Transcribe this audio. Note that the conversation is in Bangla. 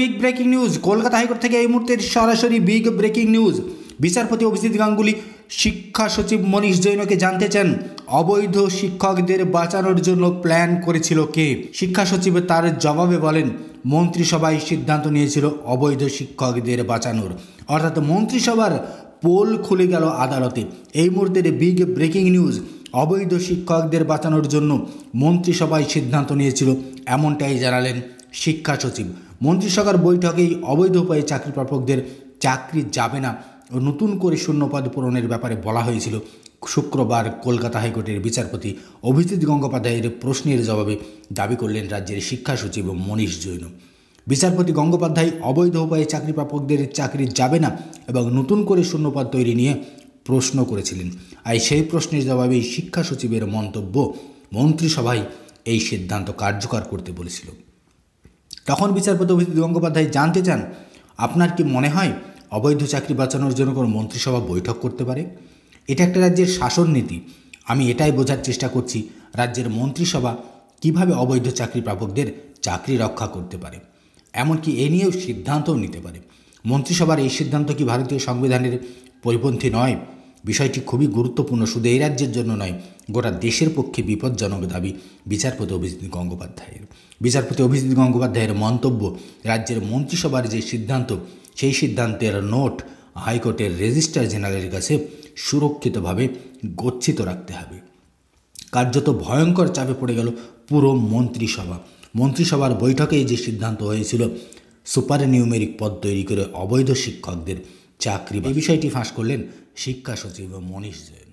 big breaking news Kolkata high court থেকে এই মুহূর্তের সরাসরি বিগ ব্রেকিং নিউজ বিচারপতি অভিজিৎ গাঙ্গুলি শিক্ষা সচিব মনীষ জৈনকে জানতে চান অবৈধ শিক্ষকদের বাঁচানোর জন্য প্ল্যান করেছিল কে শিক্ষা সচিব তার জবাবে বলেন মন্ত্রিসভায় সিদ্ধান্ত নিয়েছিল অবৈধ শিক্ষকদের বাঁচানোর অর্থাৎ মন্ত্রিসভার পোল খুলে গেল আদালতে এই মুহূর্তের বিগ ব্রেকিং নিউজ অবৈধ শিক্ষকদের বাঁচানোর জন্য মন্ত্রিসভায় সিদ্ধান্ত নিয়েছিল এমনটাই জানালেন শিক্ষা সচিব মন্ত্রিসভার বৈঠকেই অবৈধ উপায়ে চাকরি প্রাপকদের চাকরি যাবে না ও নতুন করে শূন্যপদ পূরণের ব্যাপারে বলা হয়েছিল শুক্রবার কলকাতা হাইকোর্টের বিচারপতি অভিজিৎ গঙ্গোপাধ্যায়ের প্রশ্নের জবাবে দাবি করলেন রাজ্যের শিক্ষা সচিব মনীষ জৈন বিচারপতি গঙ্গোপাধ্যায় অবৈধ উপায়ে চাকরি প্রাপকদের চাকরি যাবে না এবং নতুন করে শূন্যপদ তৈরি নিয়ে প্রশ্ন করেছিলেন আর সেই প্রশ্নের জবাবেই শিক্ষা সচিবের মন্তব্য মন্ত্রিসভায় এই সিদ্ধান্ত কার্যকর করতে বলেছিল তখন বিচারপতি অভিজিৎ গঙ্গোপাধ্যায় জানতে চান আপনার কি মনে হয় অবৈধ চাকরি বাঁচানোর জন্য কোনো মন্ত্রিসভা বৈঠক করতে পারে এটা একটা রাজ্যের শাসন নীতি আমি এটাই বোঝার চেষ্টা করছি রাজ্যের মন্ত্রিসভা কিভাবে অবৈধ চাকরি প্রাপকদের চাকরি রক্ষা করতে পারে এমনকি এ নিয়েও সিদ্ধান্তও নিতে পারে মন্ত্রিসভার এই সিদ্ধান্ত কি ভারতীয় সংবিধানের পরিপন্থী নয় বিষয়টি খুবই গুরুত্বপূর্ণ শুধু এই রাজ্যের জন্য নয় গোটা দেশের পক্ষে বিপজ্জনক দাবি বিচারপতি অভিজিৎ গঙ্গোপাধ্যায়ের বিচারপতি অভিজিৎ গঙ্গোপাধ্যায়ের মন্তব্য রাজ্যের মন্ত্রিসভার যে সিদ্ধান্ত সেই সিদ্ধান্তের নোট হাইকোর্টের রেজিস্ট্রার জেনারেলের কাছে সুরক্ষিতভাবে গচ্ছিত রাখতে হবে কার্যত ভয়ঙ্কর চাপে পড়ে গেল পুরো মন্ত্রিসভা মন্ত্রিসভার বৈঠকে যে সিদ্ধান্ত হয়েছিল সুপার নিউমেরিক পদ তৈরি করে অবৈধ শিক্ষকদের চাকরি বিষয়টি ফাঁস করলেন শিক্ষা সচিব মনীষ জৈন